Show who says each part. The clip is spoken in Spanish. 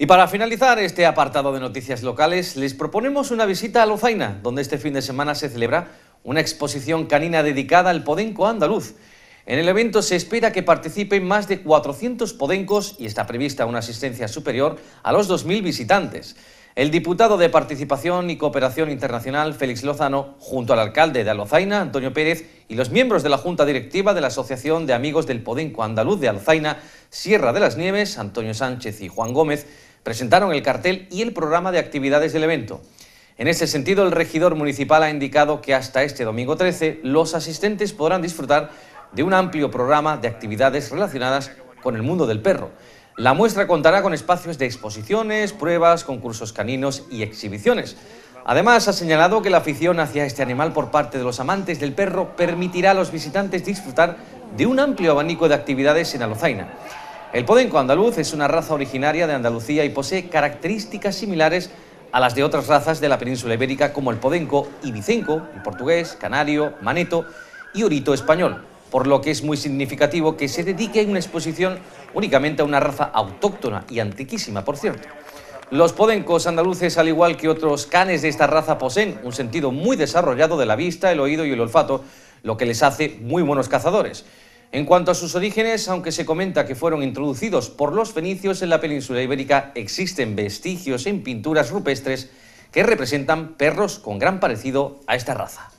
Speaker 1: Y para finalizar este apartado de noticias locales, les proponemos una visita a Lozaina, donde este fin de semana se celebra una exposición canina dedicada al podenco andaluz. En el evento se espera que participen más de 400 podencos y está prevista una asistencia superior a los 2.000 visitantes. El diputado de Participación y Cooperación Internacional, Félix Lozano, junto al alcalde de Alozaina, Antonio Pérez, y los miembros de la Junta Directiva de la Asociación de Amigos del Podenco Andaluz de Alozaina, Sierra de las Nieves, Antonio Sánchez y Juan Gómez, presentaron el cartel y el programa de actividades del evento. En ese sentido, el regidor municipal ha indicado que hasta este domingo 13 los asistentes podrán disfrutar de un amplio programa de actividades relacionadas con el mundo del perro. La muestra contará con espacios de exposiciones, pruebas, concursos caninos y exhibiciones. Además, ha señalado que la afición hacia este animal por parte de los amantes del perro permitirá a los visitantes disfrutar de un amplio abanico de actividades en Alozaina. El podenco andaluz es una raza originaria de Andalucía y posee características similares a las de otras razas de la península ibérica como el podenco ibicenco, el portugués, canario, maneto y orito español por lo que es muy significativo que se dedique una exposición únicamente a una raza autóctona y antiquísima, por cierto. Los podencos andaluces, al igual que otros canes de esta raza, poseen un sentido muy desarrollado de la vista, el oído y el olfato, lo que les hace muy buenos cazadores. En cuanto a sus orígenes, aunque se comenta que fueron introducidos por los fenicios en la península ibérica, existen vestigios en pinturas rupestres que representan perros con gran parecido a esta raza.